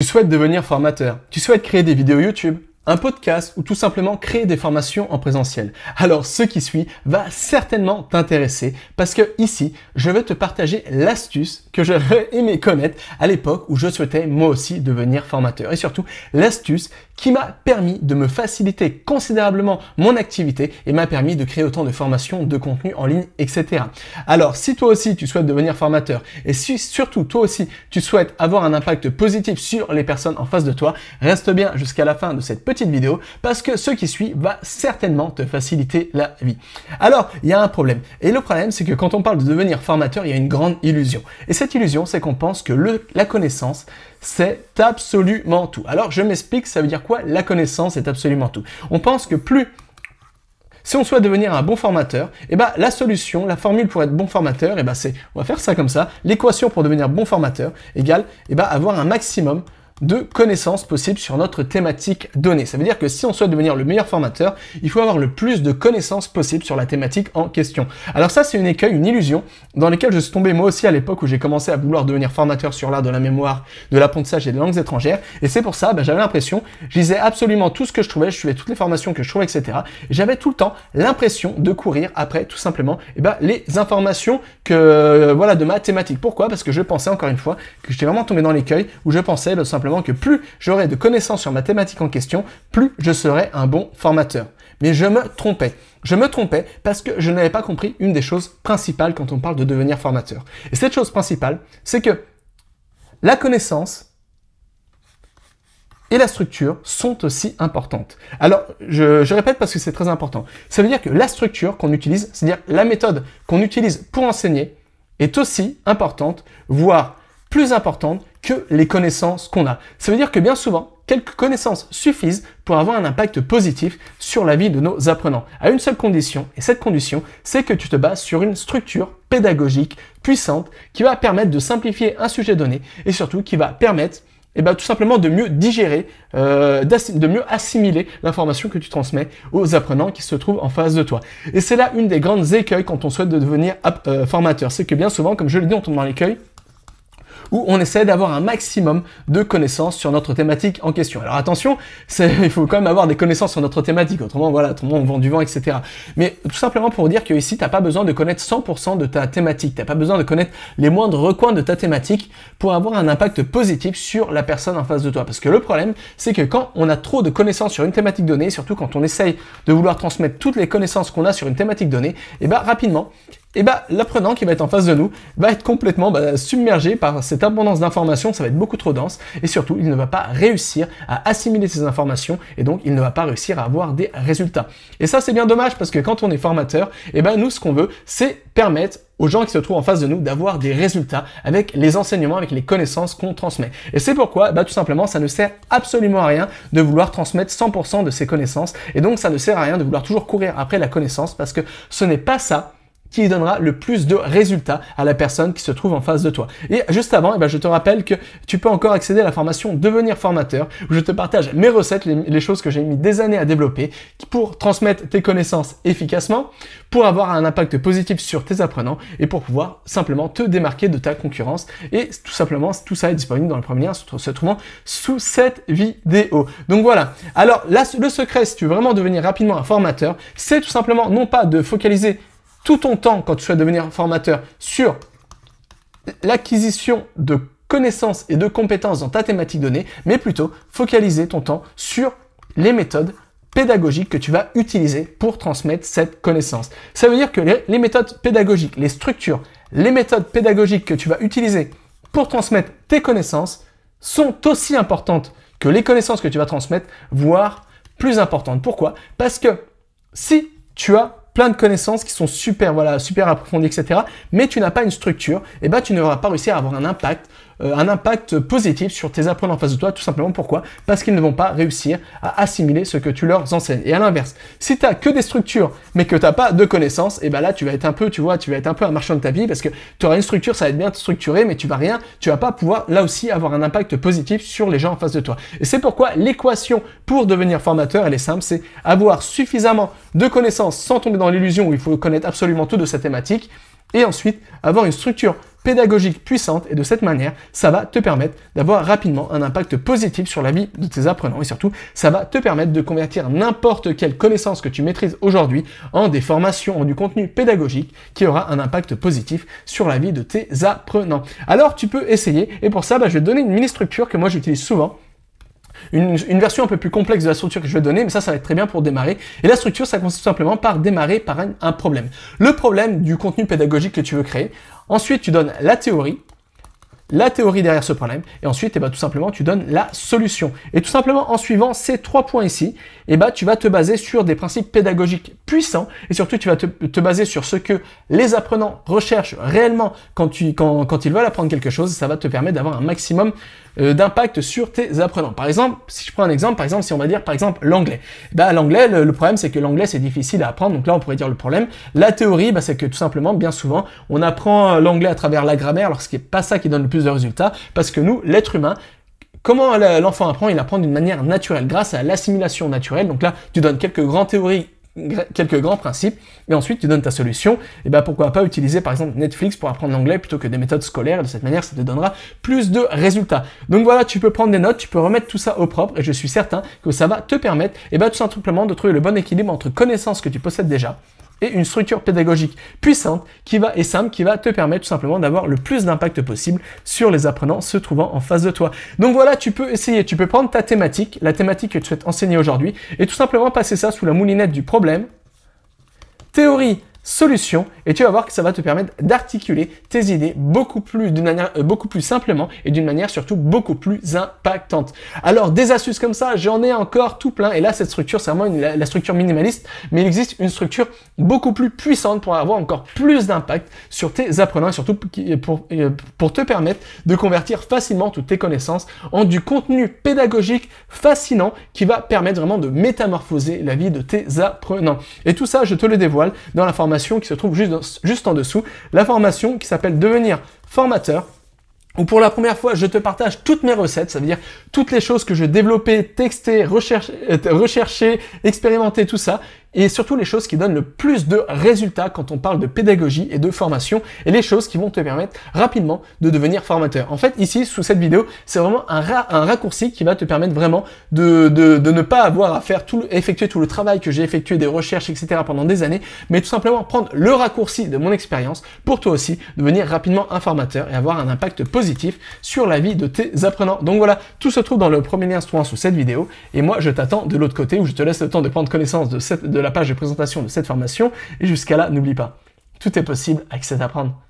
Tu souhaites devenir formateur, tu souhaites créer des vidéos YouTube, un podcast ou tout simplement créer des formations en présentiel. Alors ce qui suit va certainement t'intéresser parce que ici, je vais te partager l'astuce que j'aurais aimé connaître à l'époque où je souhaitais moi aussi devenir formateur et surtout l'astuce qui m'a permis de me faciliter considérablement mon activité et m'a permis de créer autant de formations, de contenus en ligne, etc. Alors, si toi aussi tu souhaites devenir formateur et si surtout toi aussi tu souhaites avoir un impact positif sur les personnes en face de toi, reste bien jusqu'à la fin de cette petite vidéo parce que ce qui suit va certainement te faciliter la vie. Alors, il y a un problème. Et le problème, c'est que quand on parle de devenir formateur, il y a une grande illusion. Et cette illusion, c'est qu'on pense que le, la connaissance, c'est absolument tout. Alors je m'explique, ça veut dire quoi La connaissance est absolument tout. On pense que plus si on souhaite devenir un bon formateur, eh ben, la solution, la formule pour être bon formateur, eh ben, c'est, on va faire ça comme ça, l'équation pour devenir bon formateur égale eh ben, avoir un maximum de connaissances possibles sur notre thématique donnée. Ça veut dire que si on souhaite devenir le meilleur formateur, il faut avoir le plus de connaissances possibles sur la thématique en question. Alors ça, c'est une écueil, une illusion, dans laquelle je suis tombé moi aussi à l'époque où j'ai commencé à vouloir devenir formateur sur l'art de la mémoire, de l'apprentissage et des langues étrangères. Et c'est pour ça, bah, j'avais l'impression, je lisais absolument tout ce que je trouvais, je suivais toutes les formations que je trouvais, etc. j'avais tout le temps l'impression de courir après, tout simplement, et eh ben, les informations que, euh, voilà, de ma thématique. Pourquoi Parce que je pensais, encore une fois, que j'étais vraiment tombé dans l'écueil où je pensais, bah, simplement, que plus j'aurai de connaissances sur ma thématique en question, plus je serai un bon formateur. Mais je me trompais. Je me trompais parce que je n'avais pas compris une des choses principales quand on parle de devenir formateur. Et cette chose principale, c'est que la connaissance et la structure sont aussi importantes. Alors, je, je répète parce que c'est très important. Ça veut dire que la structure qu'on utilise, c'est-à-dire la méthode qu'on utilise pour enseigner, est aussi importante, voire plus importante que les connaissances qu'on a. Ça veut dire que bien souvent, quelques connaissances suffisent pour avoir un impact positif sur la vie de nos apprenants, à une seule condition, et cette condition, c'est que tu te bases sur une structure pédagogique puissante qui va permettre de simplifier un sujet donné et surtout qui va permettre eh ben, tout simplement de mieux digérer, euh, de mieux assimiler l'information que tu transmets aux apprenants qui se trouvent en face de toi. Et c'est là une des grandes écueils quand on souhaite devenir euh, formateur. C'est que bien souvent, comme je le dis on tombe dans l'écueil où on essaie d'avoir un maximum de connaissances sur notre thématique en question. Alors attention, il faut quand même avoir des connaissances sur notre thématique, autrement voilà, autrement on vend du vent, etc. Mais tout simplement pour dire que ici t'as pas besoin de connaître 100% de ta thématique, t'as pas besoin de connaître les moindres recoins de ta thématique pour avoir un impact positif sur la personne en face de toi. Parce que le problème, c'est que quand on a trop de connaissances sur une thématique donnée, surtout quand on essaye de vouloir transmettre toutes les connaissances qu'on a sur une thématique donnée, et eh ben rapidement, et eh bah, ben, l'apprenant qui va être en face de nous va être complètement bah, submergé par cette abondance d'informations, ça va être beaucoup trop dense, et surtout, il ne va pas réussir à assimiler ces informations, et donc il ne va pas réussir à avoir des résultats. Et ça, c'est bien dommage, parce que quand on est formateur, et eh ben nous, ce qu'on veut, c'est permettre aux gens qui se trouvent en face de nous d'avoir des résultats avec les enseignements, avec les connaissances qu'on transmet. Et c'est pourquoi, bah, tout simplement, ça ne sert absolument à rien de vouloir transmettre 100% de ses connaissances. Et donc, ça ne sert à rien de vouloir toujours courir après la connaissance parce que ce n'est pas ça qui donnera le plus de résultats à la personne qui se trouve en face de toi. Et juste avant, eh ben, je te rappelle que tu peux encore accéder à la formation Devenir formateur, où je te partage mes recettes, les, choses que j'ai mis des années à développer pour transmettre tes connaissances efficacement, pour avoir un impact positif sur tes apprenants et pour pouvoir simplement te démarquer de ta concurrence. Et tout simplement, tout ça est disponible dans le premier lien se trouvant sous cette vidéo. Donc voilà. Alors le secret, si tu veux vraiment devenir rapidement un formateur, c'est tout simplement non pas de focaliser tout ton temps quand tu souhaites devenir formateur sur l'acquisition de connaissances et de compétences dans ta thématique donnée, mais plutôt focaliser ton temps sur les méthodes pédagogiques que tu vas utiliser pour transmettre cette connaissance. Ça veut dire que les méthodes pédagogiques, les structures, les méthodes pédagogiques que tu vas utiliser pour transmettre tes connaissances sont aussi importantes que les connaissances que tu vas transmettre, voire plus importantes. Pourquoi Parce que si tu as plein de connaissances qui sont super, voilà, super approfondies, etc. Mais tu n'as pas une structure, et ben tu ne vas pas réussir à avoir un impact, euh, un impact positif sur tes apprenants en face de toi, tout simplement pourquoi Parce qu'ils ne vont pas réussir à assimiler ce que tu leur enseignes. Et à l'inverse, si tu as que des structures, mais que tu n'as pas de connaissances, et ben là tu vas être un peu, tu vois, tu vas être un peu un marchand de ta vie parce que tu auras une structure, ça va être bien structuré, mais tu vas rien, tu vas pas pouvoir là aussi avoir un impact positif sur les gens en face de toi. Et c'est pourquoi l'équation pour devenir formateur, elle est simple, c'est avoir suffisamment de connaissances sans tomber dans l'illusion où il faut connaître absolument tout de sa thématique et ensuite avoir une structure pédagogique puissante et de cette manière, ça va te permettre d'avoir rapidement un impact positif sur la vie de tes apprenants et surtout, ça va te permettre de convertir n'importe quelle connaissance que tu maîtrises aujourd'hui en des formations, en du contenu pédagogique qui aura un impact positif sur la vie de tes apprenants. Alors, tu peux essayer et pour ça, bah, je vais te donner une mini structure que moi j'utilise souvent une, version un peu plus complexe de la structure que je vais donner, mais ça, ça va être très bien pour démarrer. Et la structure, ça consiste simplement par démarrer par un problème. Le problème du contenu pédagogique que tu veux créer. Ensuite, tu donnes la théorie la théorie derrière ce problème, et ensuite, eh ben, tout simplement, tu donnes la solution. Et tout simplement, en suivant ces trois points ici, eh ben, tu vas te baser sur des principes pédagogiques puissants, et surtout, tu vas te, baser sur ce que les apprenants recherchent réellement quand, tu, quand, ils veulent apprendre quelque chose, ça va te permettre d'avoir un maximum euh, d'impact sur tes apprenants. Par exemple, si je prends un exemple, par exemple, si on va dire, par exemple, l'anglais. Eh ben, l'anglais, le, problème, c'est que l'anglais, c'est difficile à apprendre, donc là, on pourrait dire le problème. La théorie, bah, c'est que tout simplement, bien souvent, on apprend euh, l'anglais à travers la grammaire, alors ce qui n'est pas ça qui donne le plus de résultats parce que nous, l'être humain, Comment l'enfant apprend Il apprend d'une manière naturelle, grâce à l'assimilation naturelle. Donc là, tu donnes quelques grandes théories, quelques grands principes, et ensuite tu donnes ta solution. Et ben pourquoi pas utiliser par exemple Netflix pour apprendre l'anglais plutôt que des méthodes scolaires. De cette manière, ça te donnera plus de résultats. Donc voilà, tu peux prendre des notes, tu peux remettre tout ça au propre, et je suis certain que ça va te permettre, et ben tout simplement de trouver le bon équilibre entre connaissances que tu possèdes déjà et une structure pédagogique puissante qui va et simple qui va te permettre tout simplement d'avoir le plus d'impact possible sur les apprenants se trouvant en face de toi. Donc voilà, tu peux essayer, tu peux prendre ta thématique, la thématique que tu souhaites enseigner aujourd'hui et tout simplement passer ça sous la moulinette du problème, théorie solution et tu vas voir que ça va te permettre d'articuler tes idées beaucoup plus d'une manière euh, beaucoup plus simplement et d'une manière surtout beaucoup plus impactante. Alors des astuces comme ça, j'en ai encore tout plein et là cette structure c'est vraiment la, structure minimaliste mais il existe une structure beaucoup plus puissante pour avoir encore plus d'impact sur tes apprenants et surtout pour, euh, euh, pour te permettre de convertir facilement toutes tes connaissances en du contenu pédagogique fascinant qui va permettre vraiment de métamorphoser la vie de tes apprenants. Et tout ça je te le dévoile dans la formation qui se trouve juste, en dessous, la formation qui s'appelle Devenir formateur où pour la première fois, je te partage toutes mes recettes, ça veut dire toutes les choses que je développais, textées, euh, recherchées, expérimentées, tout ça, et surtout les choses qui donnent le plus de résultats quand on parle de pédagogie et de formation et les choses qui vont te permettre rapidement de devenir formateur. En fait, ici, sous cette vidéo, c'est vraiment un, un, raccourci qui va te permettre vraiment de, ne pas avoir à faire tout, effectuer tout le travail que j'ai effectué, des recherches, etc. pendant des années, mais tout simplement prendre le raccourci de mon expérience pour toi aussi devenir rapidement un formateur et avoir un impact positif sur la vie de tes apprenants. Donc voilà, tout se trouve dans le premier lien sous cette vidéo et moi je t'attends de l'autre côté où je te laisse le temps de prendre connaissance de cette de la page de présentation de cette formation. Et jusqu'à là, n'oublie pas, tout est possible avec cet apprendre.